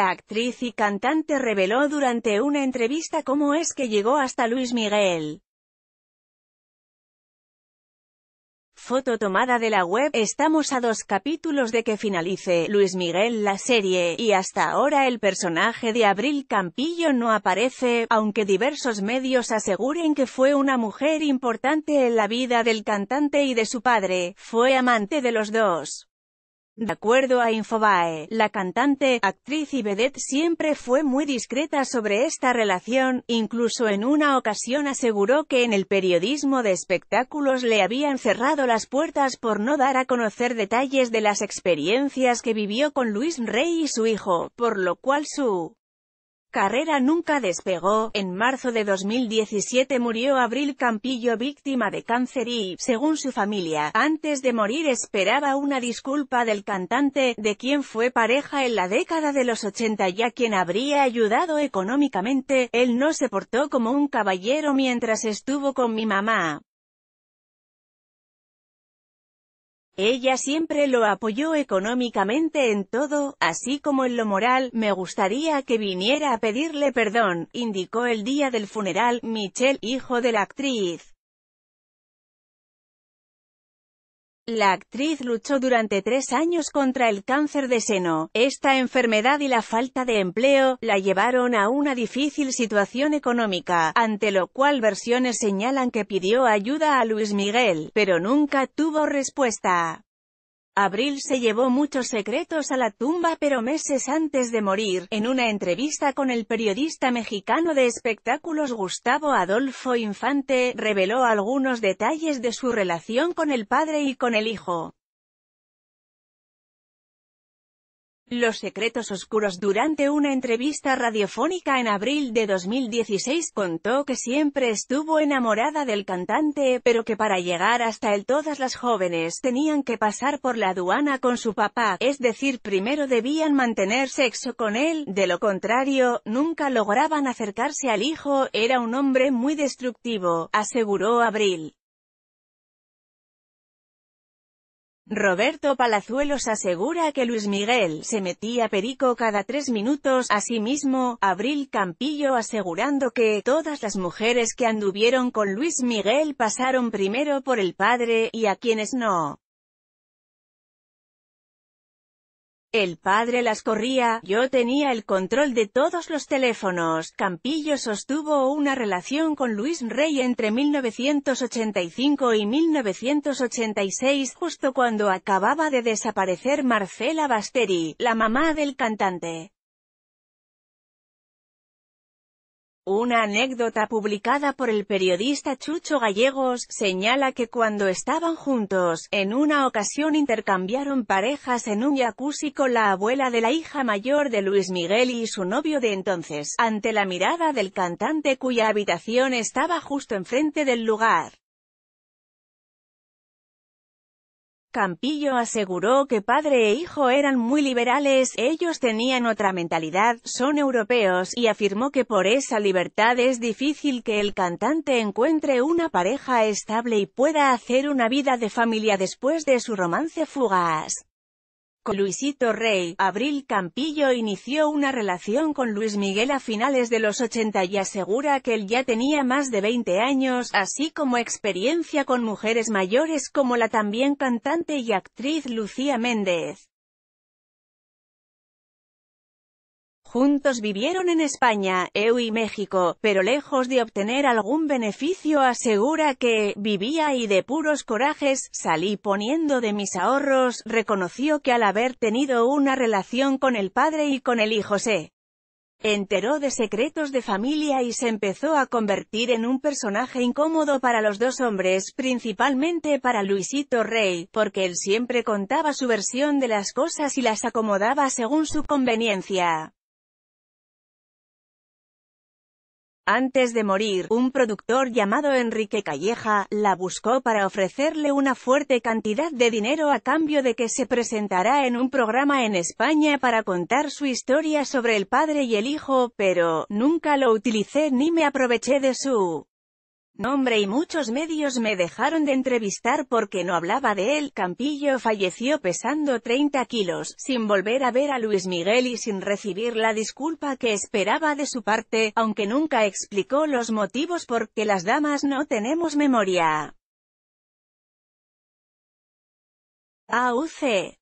La actriz y cantante reveló durante una entrevista cómo es que llegó hasta Luis Miguel. Foto tomada de la web, estamos a dos capítulos de que finalice Luis Miguel la serie, y hasta ahora el personaje de Abril Campillo no aparece, aunque diversos medios aseguren que fue una mujer importante en la vida del cantante y de su padre, fue amante de los dos. De acuerdo a Infobae, la cantante, actriz y vedette siempre fue muy discreta sobre esta relación, incluso en una ocasión aseguró que en el periodismo de espectáculos le habían cerrado las puertas por no dar a conocer detalles de las experiencias que vivió con Luis Rey y su hijo, por lo cual su carrera nunca despegó. En marzo de 2017 murió Abril Campillo víctima de cáncer y, según su familia, antes de morir esperaba una disculpa del cantante, de quien fue pareja en la década de los 80 y a quien habría ayudado económicamente. Él no se portó como un caballero mientras estuvo con mi mamá. Ella siempre lo apoyó económicamente en todo, así como en lo moral, me gustaría que viniera a pedirle perdón, indicó el día del funeral, Michelle, hijo de la actriz. La actriz luchó durante tres años contra el cáncer de seno. Esta enfermedad y la falta de empleo la llevaron a una difícil situación económica, ante lo cual versiones señalan que pidió ayuda a Luis Miguel, pero nunca tuvo respuesta. Abril se llevó muchos secretos a la tumba pero meses antes de morir, en una entrevista con el periodista mexicano de espectáculos Gustavo Adolfo Infante, reveló algunos detalles de su relación con el padre y con el hijo. Los secretos oscuros durante una entrevista radiofónica en abril de 2016 contó que siempre estuvo enamorada del cantante, pero que para llegar hasta él todas las jóvenes tenían que pasar por la aduana con su papá, es decir, primero debían mantener sexo con él, de lo contrario, nunca lograban acercarse al hijo, era un hombre muy destructivo, aseguró Abril. Roberto Palazuelos asegura que Luis Miguel se metía perico cada tres minutos. Asimismo, Abril Campillo asegurando que todas las mujeres que anduvieron con Luis Miguel pasaron primero por el padre, y a quienes no. El padre las corría, yo tenía el control de todos los teléfonos. Campillo sostuvo una relación con Luis Rey entre 1985 y 1986, justo cuando acababa de desaparecer Marcela Basteri, la mamá del cantante. Una anécdota publicada por el periodista Chucho Gallegos, señala que cuando estaban juntos, en una ocasión intercambiaron parejas en un jacuzzi con la abuela de la hija mayor de Luis Miguel y su novio de entonces, ante la mirada del cantante cuya habitación estaba justo enfrente del lugar. Campillo aseguró que padre e hijo eran muy liberales, ellos tenían otra mentalidad, son europeos, y afirmó que por esa libertad es difícil que el cantante encuentre una pareja estable y pueda hacer una vida de familia después de su romance fugaz. Con Luisito Rey, Abril Campillo inició una relación con Luis Miguel a finales de los 80 y asegura que él ya tenía más de 20 años, así como experiencia con mujeres mayores como la también cantante y actriz Lucía Méndez. Juntos vivieron en España, EU y México, pero lejos de obtener algún beneficio asegura que, vivía y de puros corajes, salí poniendo de mis ahorros, reconoció que al haber tenido una relación con el padre y con el hijo se enteró de secretos de familia y se empezó a convertir en un personaje incómodo para los dos hombres, principalmente para Luisito Rey, porque él siempre contaba su versión de las cosas y las acomodaba según su conveniencia. Antes de morir, un productor llamado Enrique Calleja, la buscó para ofrecerle una fuerte cantidad de dinero a cambio de que se presentará en un programa en España para contar su historia sobre el padre y el hijo, pero, nunca lo utilicé ni me aproveché de su nombre y muchos medios me dejaron de entrevistar porque no hablaba de él. Campillo falleció pesando 30 kilos, sin volver a ver a Luis Miguel y sin recibir la disculpa que esperaba de su parte, aunque nunca explicó los motivos porque las damas no tenemos memoria. AUC